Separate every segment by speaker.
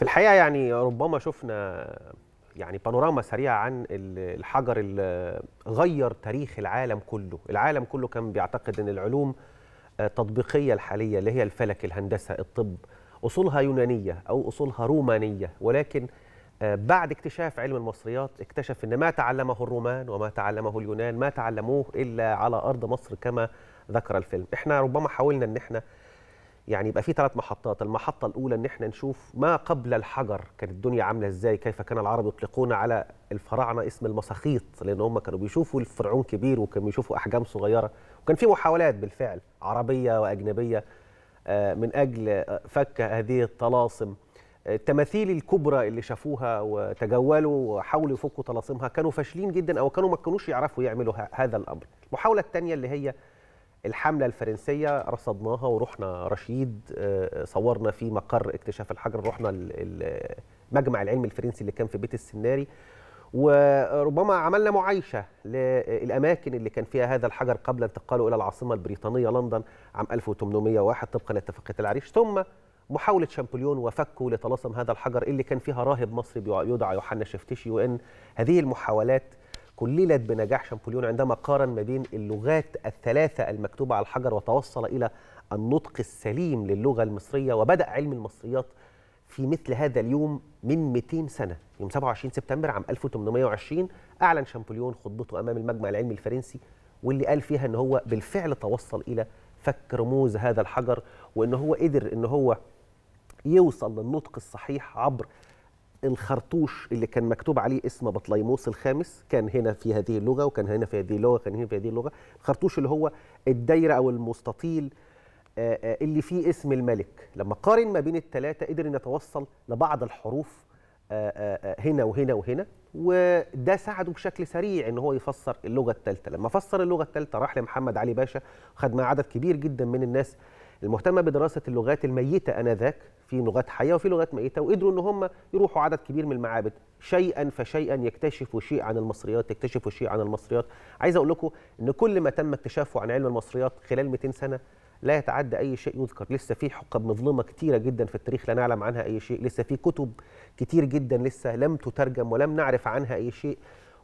Speaker 1: في الحقيقه يعني ربما شفنا يعني بانوراما سريعه عن الحجر اللي غير تاريخ العالم كله، العالم كله كان بيعتقد ان العلوم آه، التطبيقيه الحاليه اللي هي الفلك، الهندسه، الطب اصولها يونانيه او اصولها رومانيه ولكن آه، بعد اكتشاف علم المصريات اكتشف ان ما تعلمه الرومان وما تعلمه اليونان ما تعلموه الا على ارض مصر كما ذكر الفيلم، احنا ربما حاولنا ان احنا يعني يبقى في ثلاث محطات المحطة الأولى أن احنا نشوف ما قبل الحجر كانت الدنيا عاملة إزاي كيف كان العرب يطلقون على الفراعنة اسم المساخيط لأن هم كانوا بيشوفوا الفرعون كبير وكانوا بيشوفوا أحجام صغيرة وكان في محاولات بالفعل عربية وأجنبية آه، من أجل آه، فك هذه الطلاسم آه، التماثيل الكبرى اللي شافوها وتجولوا وحاولوا يفكوا طلاسمها كانوا فاشلين جدا أو كانوا ما كانوش يعرفوا يعملوا هذا الأمر المحاولة الثانية اللي هي الحمله الفرنسيه رصدناها ورحنا رشيد آه، صورنا في مقر اكتشاف الحجر رحنا مجمع العلم الفرنسي اللي كان في بيت السناري وربما عملنا معايشه للاماكن اللي كان فيها هذا الحجر قبل انتقاله الى العاصمه البريطانيه لندن عام 1801 طبقا لاتفاقيه العريش ثم محاولة شامبوليون وفكه لطلاسم هذا الحجر اللي كان فيها راهب مصري يدعى يوحنا شفتشي وإن هذه المحاولات كللت بنجاح شامبوليون عندما قارن ما بين اللغات الثلاثة المكتوبة على الحجر وتوصل إلى النطق السليم للغة المصرية وبدأ علم المصريات في مثل هذا اليوم من 200 سنة يوم 27 سبتمبر عام 1820 أعلن شامبوليون خطبته أمام المجمع العلمي الفرنسي واللي قال فيها أن هو بالفعل توصل إلى فك رموز هذا الحجر وأن هو قدر أن هو يوصل للنطق الصحيح عبر الخرطوش اللي كان مكتوب عليه اسم بطليموس الخامس كان هنا في هذه اللغه وكان هنا في هذه اللغه كان هنا في هذه اللغه الخرطوش اللي هو الدايره او المستطيل آه، آه، اللي فيه اسم الملك لما قارن ما بين الثلاثه قدر ان يتوصل لبعض الحروف آه، هنا وهنا وهنا وده ساعده بشكل سريع ان هو يفسر اللغه الثالثه لما فسر اللغه الثالثه راح لمحمد علي باشا خد معاه عدد كبير جدا من الناس المهتمه بدراسه اللغات الميته انذاك في لغات حيه وفي لغات ميته وقدروا ان هم يروحوا عدد كبير من المعابد شيئا فشيئا يكتشفوا شيء عن المصريات يكتشفوا شيء عن المصريات عايز اقول لكم ان كل ما تم اكتشافه عن علم المصريات خلال 200 سنه لا يتعدى اي شيء يذكر لسه في حقب مظلمه كتيره جدا في التاريخ لا نعلم عنها اي شيء لسه في كتب كتير جدا لسه لم تترجم ولم نعرف عنها اي شيء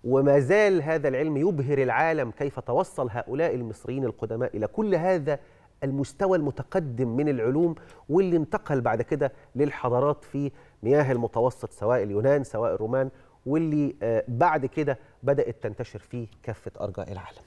Speaker 1: وما زال هذا العلم يبهر العالم كيف توصل هؤلاء المصريين القدماء الى كل هذا المستوى المتقدم من العلوم واللي انتقل بعد كده للحضارات في مياه المتوسط سواء اليونان سواء الرومان واللي آه، بعد كده بدأت تنتشر في كافة أرجاء العالم